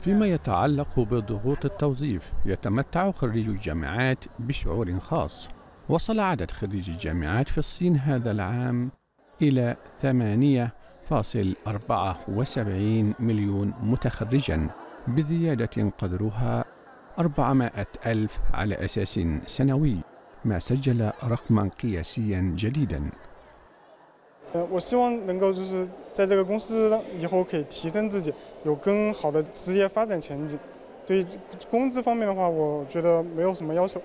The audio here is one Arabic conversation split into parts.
فيما يتعلق بضغوط التوظيف يتمتع خريج الجامعات بشعور خاص وصل عدد خريجي الجامعات في الصين هذا العام إلى 8.74 مليون متخرجا بزيادة قدرها 400 ألف على أساس سنوي ما سجل رقما قياسيا جديدا 呃，我希望能够就是在这个公司以后可以提升自己，有更好的职业发展前景。对工资方面的话，我觉得没有什么要求，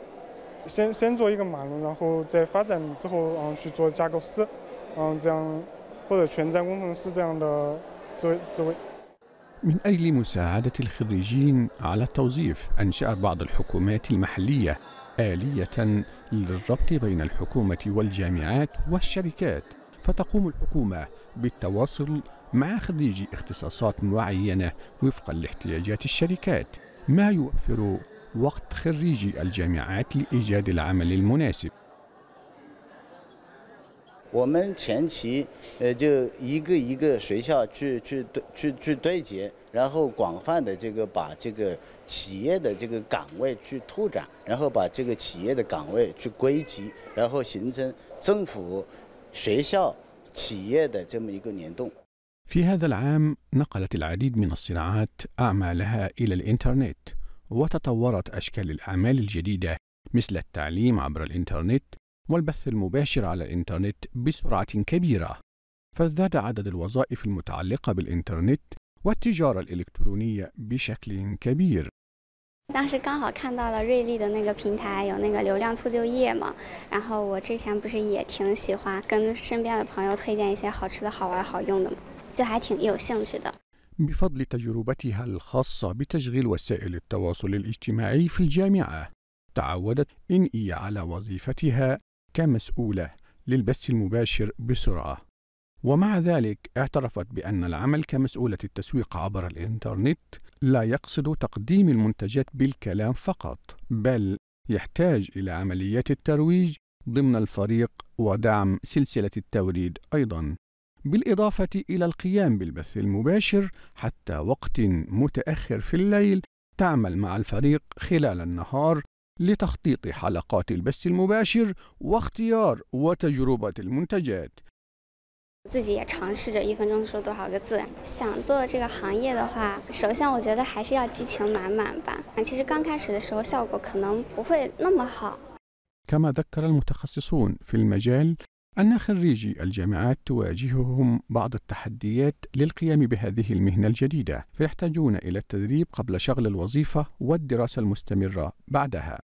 先先做一个码农，然后再发展之后，然后去做架构师，嗯，这样或者全站工程师这样的职位职位。من أجل مساعدة الخريجين على التوظيف أنشأت بعض الحكومات المحلية آلية للربط بين الحكومة والجامعات والشركات فتقوم الحكومة بالتواصل مع خريجي اختصاصات معينة وفقا لاحتياجات الشركات ما يوفر وقت خريجي الجامعات لإيجاد العمل المناسب ومن في هذا العام نقلت العديد من الصناعات أعمالها إلى الإنترنت وتطورت أشكال الأعمال الجديدة مثل التعليم عبر الإنترنت والبث المباشر على الإنترنت بسرعة كبيرة فازداد عدد الوظائف المتعلقة بالإنترنت والتجارة الإلكترونية بشكل كبير 当时刚好看到了瑞丽的那个平台有那个流量促就业嘛，然后我之前不是也挺喜欢跟身边的朋友推荐一些好吃的好玩好用的嘛，就还挺有兴趣的。بفضل تجربتها الخاصة بتشغيل وسائل التواصل الاجتماعي في الجامعة، تعودت إن إي على وظيفتها كمسؤولة للبث المباشر بسرعة. ومع ذلك اعترفت بأن العمل كمسؤولة التسويق عبر الإنترنت لا يقصد تقديم المنتجات بالكلام فقط، بل يحتاج إلى عمليات الترويج ضمن الفريق ودعم سلسلة التوريد أيضًا، بالإضافة إلى القيام بالبث المباشر حتى وقت متأخر في الليل، تعمل مع الفريق خلال النهار لتخطيط حلقات البث المباشر واختيار وتجربة المنتجات 自己也尝试着一分钟说多少个字。想做这个行业的话，首先我觉得还是要激情满满吧。其实刚开始的时候效果可能不会那么好。كما ذكر المتخصصون في المجال أن خريجي الجامعات تواجههم بعض التحديات للقيام بهذه المهنة الجديدة، فيحتاجون إلى التدريب قبل شغل الوظيفة والدراسة المستمرة بعدها.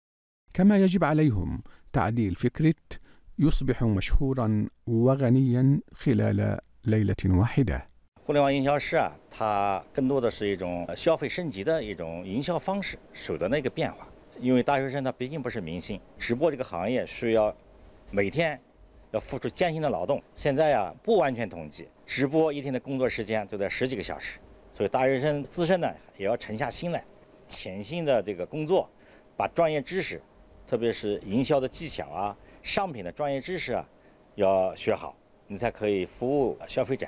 كما يجب عليهم تعديل فكرة يصبح م ش ه و ر ا و غ ن ي ا خلال ليلة واحدة. 互联网营销师啊，它更多的是一种消费升级的一种营销方式，手段的一个变化。因为大学生他毕竟不是明星，直播这个行业需要每天要付出艰辛的劳动。现在啊，不完全统计，直播一天的工作时间就在十几个小时，所以大学生自身呢也要沉下心来，潜心的这个工作，把专业知识，特别是营销的技巧啊。商品的专业知识要学好，你才可以服务消费者。